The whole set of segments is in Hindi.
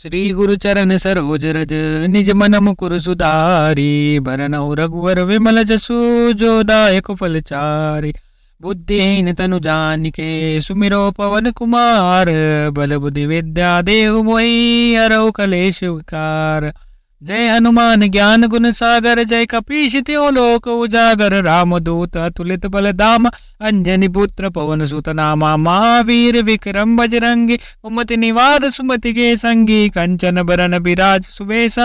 श्री गुरु चरण सरोज रज निज मन मुकुर सुधारी बरनऊ रघुवर विमल जसु जो दायक फल चारी बुद्धिहीन तनु जान के सुमिरो पवन कुमार बल बुद्धि विद्या देव मोई हरऊ कलेश विकार जय हनुमान ज्ञान गुण सागर जय कपीश त्यो लोक उजागर राम दूत अतुलित बल धाम अंजनी पुत्र पवन सुत नामा महावीर विक्रम बजरंगी उमति निवार सुमति के संगी कंचन बरन विराज सुबेश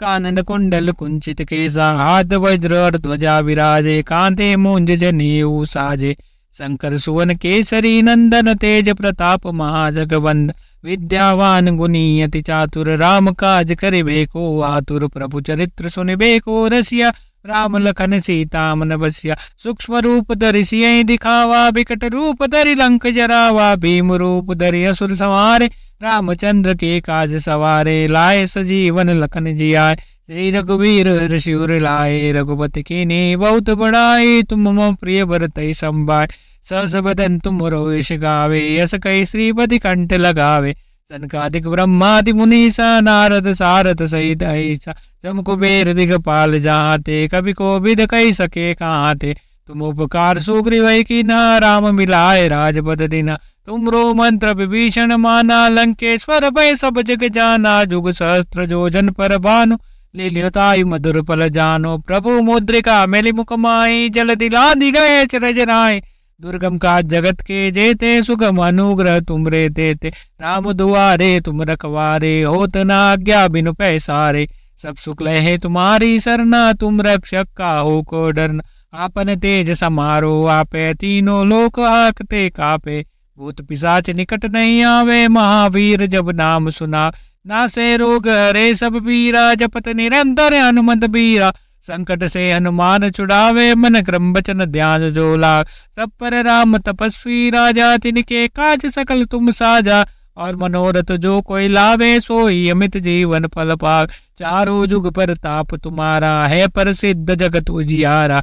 कानन कुंडल कुंचित केसा हाथ वज्र ध्वजा विराजे कांते मुंज जनेऊ साजे शंकर सुवन केसरी नंदन तेज प्रताप महाजगवंद विद्यावान गुनीयति चातुर राम काज करे बेको आतुर प्रभु चरित्र सुन बेको रसिया राम लखन सीता मन बसिया सूक्ष्म रूप धरि दिखावा विकट रूप धरि लंक जरावा भीम रूप धरि असुर संवारे रामचंद्र के काज सवारे लाए सजीवन लखन जिया श्री रघुवीर ऋषि लाए रघुपति के ने बहुत बड़ाए तुम मम प्रिय भरत संभाए गावे यस कई श्रीपति कंठ लगावे सनकादिक ब्रह्मादि मुनीसा नारद सारद सहित ऐसा जम कुबेर दिख पाल जाते कभी को विध कही सके कहाँते तुम उपकार सुग्रीव की ना राम मिलाए राजपद दिना तुम रो मंत्र विभीषण माना लंकेश्वर भय सब जग जाना जुग सहस्त्र जन पर भानु ले मधुर पल जानो प्रभु मुद्रिका मेली मुख माई जल दिला दिगय चरज राय दुर्गम का जगत के जेते सुगम अनुग्रह तुम रे देते राम दुआरे तुम रखवारे होत ना बिनु पैसारे सब सुख लहे तुम्हारी सरना तुम रक्षक का हो को डरना आपन तेज समारो आपे तीनों लोक आकते कापे भूत पिशाच निकट नहीं आवे महावीर जब नाम सुना ना से रोग हरे सब पीरा जपत निरंतर हनुमत बीरा संकट से हनुमान छुड़ावे मन क्रम बचन ध्यान जोला सब पर राम तपस्वी राजा तिनके काज सकल तुम साजा और मनोरथ जो कोई लावे सोई अमित जीवन फल पा चारो जुग पर ताप तुम्हारा है पर सिद्ध जगत उजियारा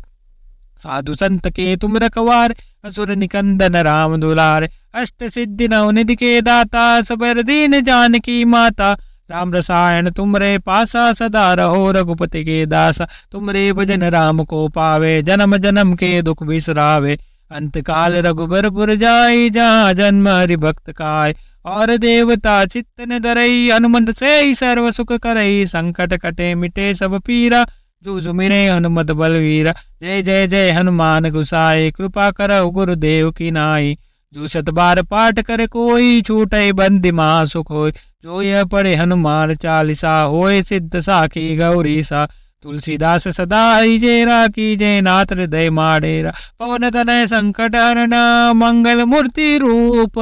साधु संत के तुम रखवार असुर निकंदन राम दुलार अष्ट सिद्धि नवनिधि के दाता सबर दीन जानकी माता राम रसायन तुमरे पासा सदा रहो रघुपति के तुम तुमरे भजन राम को पावे जन्म जन्म के दुख विसरावे अंत काल पुर जाय जहाँ जन्म हरि भक्त काय और देवता चित्तन दरई हनुमंत से ही सर्व सुख करई संकट कटे मिटे सब पीरा जूझ मिले हनुमत बलवीरा जय जय जय हनुमान गुसाई कृपा करो गुरुदेव की नाई जो शत बार पाठ कर कोई छूटे बंदी माँ सुख होई जो यह पढ़े हनुमान चालीसा होय सिद्ध साखी गौरीसा तुलसीदास सदा हरिजेरा राखी जय नाथ हृदय माडेरा पवन तनय संकट हरण मंगल मूर्ति रूप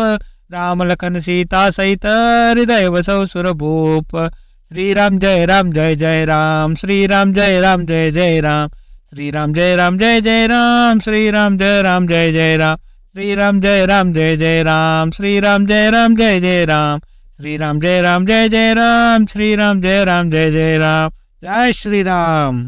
राम लखन सीता सहित हृदय वसौ सुरभूप श्री राम जय राम जय जय राम श्री राम जय राम जय जय राम श्री राम जय राम जय जय राम श्री राम जय राम जय जय राम श्री राम जय राम जय जय राम श्री राम जय राम जय जय राम श्री राम जय राम जय जय राम श्री राम जय राम जय जय राम जय श्री राम